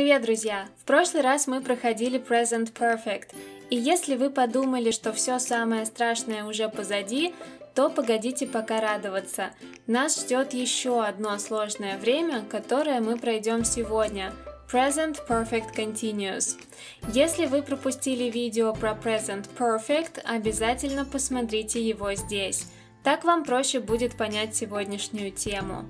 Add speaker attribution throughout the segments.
Speaker 1: Привет, друзья! В прошлый раз мы проходили Present Perfect, и если вы подумали, что все самое страшное уже позади, то погодите пока радоваться. Нас ждет еще одно сложное время, которое мы пройдем сегодня. Present Perfect Continuous. Если вы пропустили видео про Present Perfect, обязательно посмотрите его здесь. Так вам проще будет понять сегодняшнюю тему.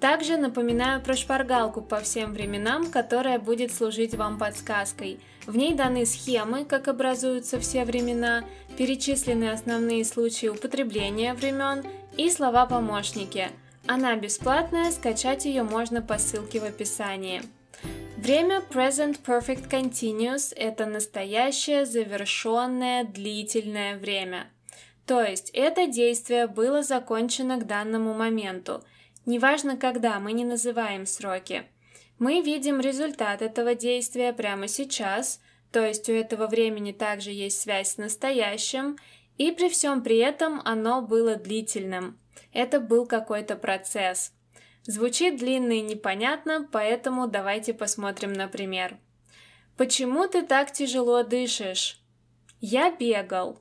Speaker 1: Также напоминаю про шпаргалку по всем временам, которая будет служить вам подсказкой. В ней даны схемы, как образуются все времена, перечислены основные случаи употребления времен и слова-помощники. Она бесплатная, скачать ее можно по ссылке в описании. Время Present Perfect Continuous – это настоящее, завершенное, длительное время. То есть это действие было закончено к данному моменту – Неважно когда, мы не называем сроки. Мы видим результат этого действия прямо сейчас, то есть у этого времени также есть связь с настоящим, и при всем при этом оно было длительным. Это был какой-то процесс. Звучит длинно и непонятно, поэтому давайте посмотрим на пример. Почему ты так тяжело дышишь? Я бегал.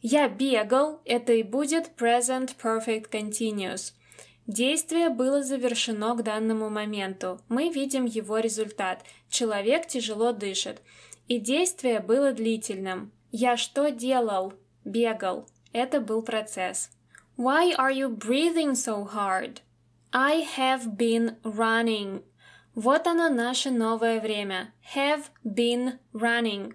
Speaker 1: Я бегал – это и будет present perfect continuous – Действие было завершено к данному моменту. Мы видим его результат. Человек тяжело дышит. И действие было длительным. Я что делал? Бегал. Это был процесс. Why are you breathing so hard? I have been running. Вот оно наше новое время. Have been running.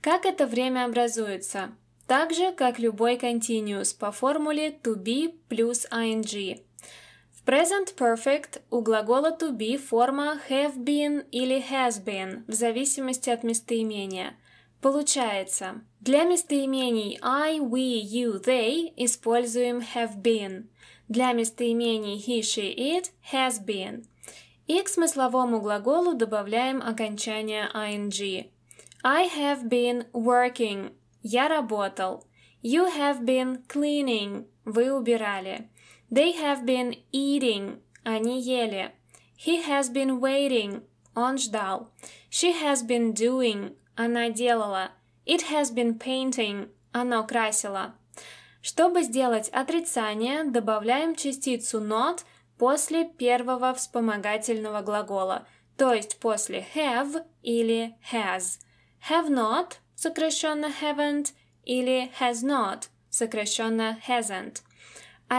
Speaker 1: Как это время образуется? Так же, как любой continuous по формуле to be плюс ing present perfect у глагола to be форма have been или has been, в зависимости от местоимения. Получается, для местоимений I, we, you, they используем have been. Для местоимений he, she, it has been. И к смысловому глаголу добавляем окончание ing. I have been working. Я работал. You have been cleaning. Вы убирали. They have been eating. Они ели. He has been waiting. Он ждал. She has been doing. Она делала. It has been painting. Оно красило. Чтобы сделать отрицание, добавляем частицу not после первого вспомогательного глагола, то есть после have или has. Have not, сокращенно haven't, или has not, сокращенно hasn't.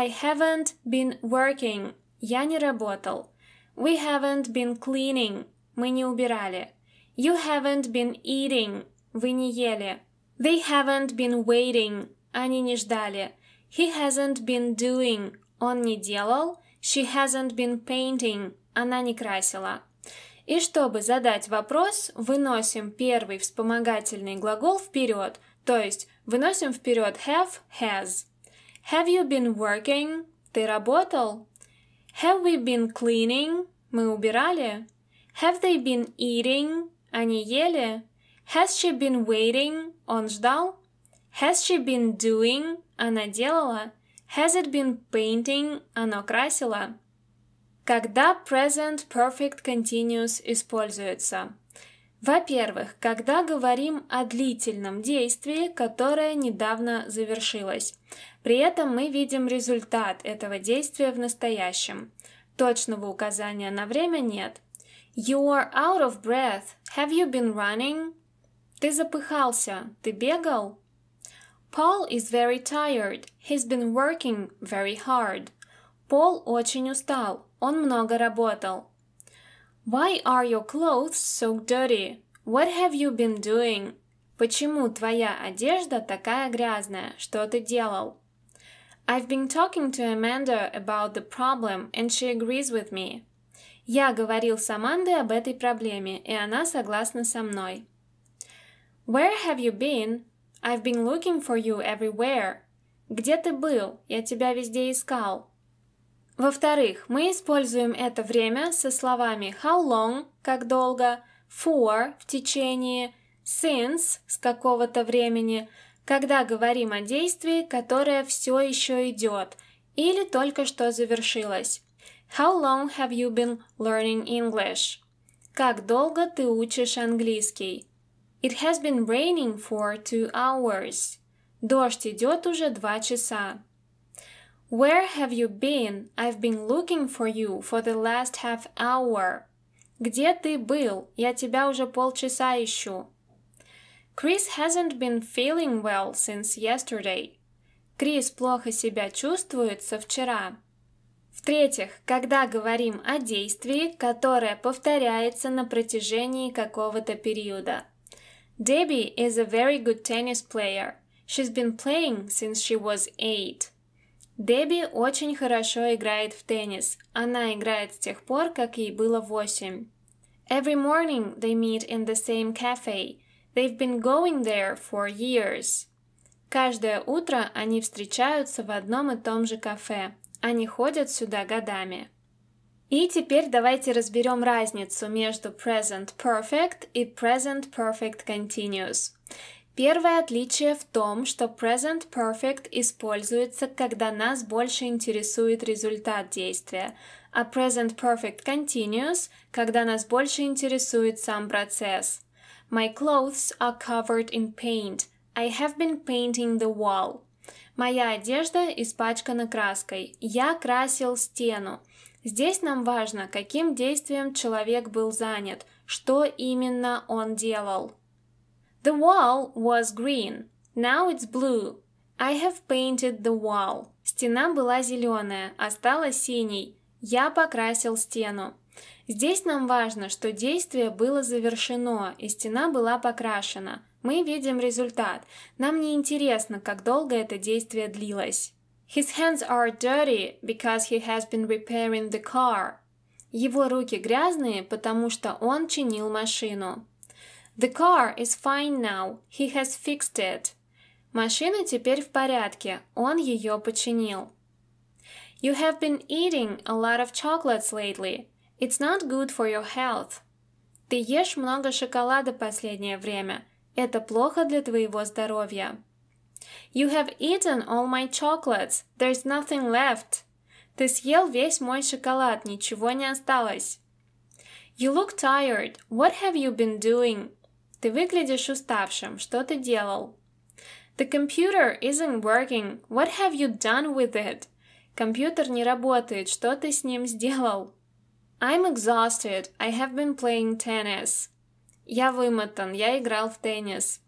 Speaker 1: I haven't been working. Я не работал. We haven't been cleaning. Мы не убирали. You haven't been eating. Вы не ели. They haven't been waiting. Они не ждали. He hasn't been doing. Он не делал. She hasn't been painting. Она не красила. И чтобы задать вопрос, выносим первый вспомогательный глагол вперед, то есть выносим вперед have, has. Have you been working? Ты работал? Have we been cleaning? Мы убирали. Have they been eating? Они ели. Has she been waiting? Он ждал. Has she been doing? Она делала. Has it been painting? Оно красило. Когда present perfect continuous используется? Во-первых, когда говорим о длительном действии, которое недавно завершилось. При этом мы видим результат этого действия в настоящем. Точного указания на время нет. You are out of breath. Have you been running? Ты запыхался. Ты бегал? Paul is very tired. He's been working very hard. Пол очень устал. Он много работал. Why are your clothes so dirty? What have you been doing? Почему твоя одежда такая грязная? Что ты делал? I've been talking to Amanda about the problem, and she agrees with me. Я говорил с Амандой об этой проблеме, и она согласна со мной. Where have you been? I've been looking for you everywhere. Где ты был? Я тебя везде искал. Во-вторых, мы используем это время со словами how long, как долго, for в течение, since с какого-то времени, когда говорим о действии, которое все еще идет или только что завершилось. How long have you been learning English? Как долго ты учишь английский? It has been raining for two hours. Дождь идет уже два часа. Where have you been? I've been looking for you for the last half hour. «Где ты был? Я тебя уже полчаса ищу». Крис hasn't been feeling well since yesterday. Крис плохо себя чувствует со вчера. В-третьих, когда говорим о действии, которое повторяется на протяжении какого-то периода. Дебби is a very good tennis player. She's been playing since she was eight. Дебби очень хорошо играет в теннис. Она играет с тех пор, как ей было восемь. Every morning they meet in the same cafe. They've been going there for years. Каждое утро они встречаются в одном и том же кафе. Они ходят сюда годами. И теперь давайте разберем разницу между present perfect и present perfect continuous. Первое отличие в том, что present perfect используется, когда нас больше интересует результат действия, а present perfect continuous, когда нас больше интересует сам процесс. My clothes are covered in paint. I have been painting the wall. Моя одежда испачкана краской. Я красил стену. Здесь нам важно, каким действием человек был занят, что именно он делал. The wall was green. Now it's blue. I have painted the wall. Стена была зеленая, а стала синей. Я покрасил стену. Здесь нам важно, что действие было завершено и стена была покрашена. Мы видим результат. Нам не интересно, как долго это действие длилось. His hands are dirty because he has been repairing the car. Его руки грязные, потому что он чинил машину. The car is fine now. He has fixed it. Машина теперь в порядке. Он ее починил. You have been eating a lot of chocolates lately. It's not good for your health. Ты ешь много шоколада последнее время. Это плохо для твоего здоровья. You have eaten all my chocolates. There's nothing left. Ты съел весь мой шоколад, ничего не осталось. You look tired. What have you been doing? Ты выглядишь уставшим. Что ты делал? The computer isn't working. What have you done with it? Компьютер не работает. Что ты с ним сделал? I'm exhausted. I have been playing tennis. Я вымотан. Я играл в теннис.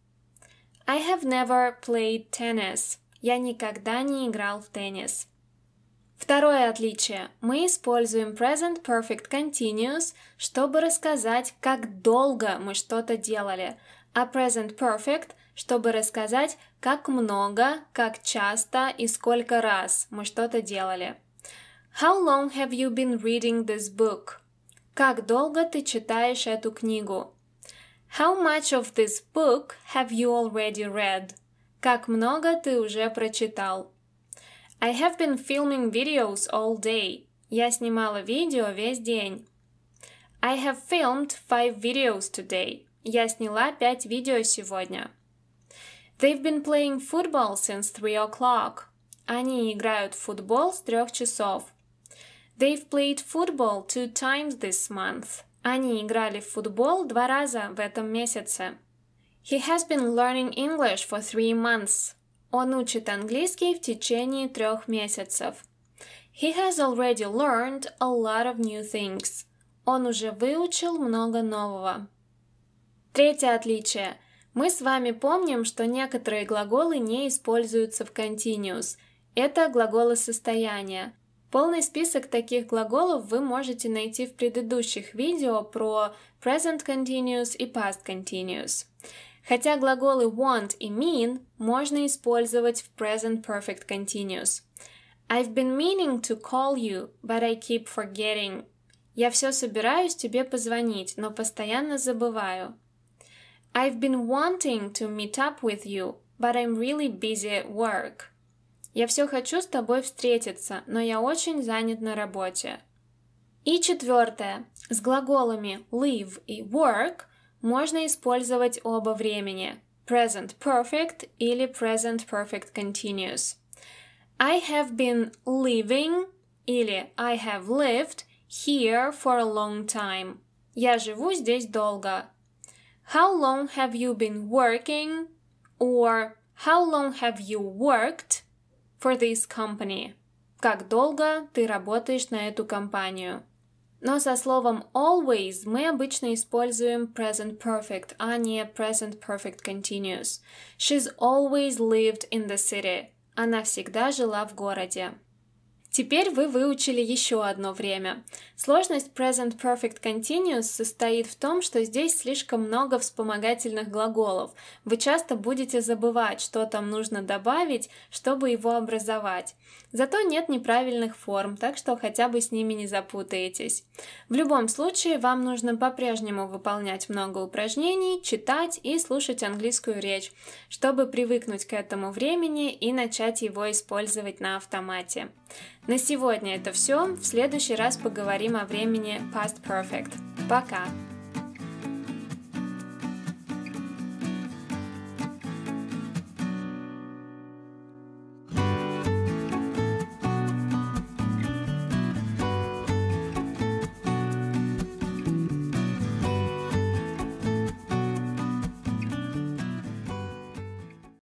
Speaker 1: I have never played tennis. Я никогда не играл в теннис. Второе отличие. Мы используем Present Perfect Continuous, чтобы рассказать, как долго мы что-то делали, а Present Perfect, чтобы рассказать, как много, как часто и сколько раз мы что-то делали. How long have you been reading this book? Как долго ты читаешь эту книгу? How much of this book have you already read? Как много ты уже прочитал? I have been filming videos all day. Я снимала видео весь день. I have filmed five videos today. Я сняла пять видео сегодня. They've been playing football since three o'clock. Они играют в футбол с трех часов. They've played football two times this month. Они играли в футбол два раза в этом месяце. He has been learning English for three months. Он учит английский в течение трех месяцев. He has already learned a lot of new things. Он уже выучил много нового. Третье отличие. Мы с вами помним, что некоторые глаголы не используются в continuous. Это глаголы состояния. Полный список таких глаголов вы можете найти в предыдущих видео про present continuous и past continuous. Хотя глаголы want и mean можно использовать в present perfect continuous. I've been meaning to call you, but I keep forgetting. Я все собираюсь тебе позвонить, но постоянно забываю. I've been wanting to meet up with you, but I'm really busy at work. Я все хочу с тобой встретиться, но я очень занят на работе. И четвертое. С глаголами live и work – можно использовать оба времени – present perfect или present perfect continuous. I have been living или I have lived here for a long time. Я живу здесь долго. How long have you been working? Or how long have you worked for this company? Как долго ты работаешь на эту компанию? Но со словом always мы обычно используем present perfect, а не present perfect continuous. She's always lived in the city. Она всегда жила в городе. Теперь вы выучили еще одно время. Сложность Present Perfect Continuous состоит в том, что здесь слишком много вспомогательных глаголов. Вы часто будете забывать, что там нужно добавить, чтобы его образовать. Зато нет неправильных форм, так что хотя бы с ними не запутаетесь. В любом случае, вам нужно по-прежнему выполнять много упражнений, читать и слушать английскую речь, чтобы привыкнуть к этому времени и начать его использовать на автомате. На сегодня это все. В следующий раз поговорим о времени Past Perfect. Пока!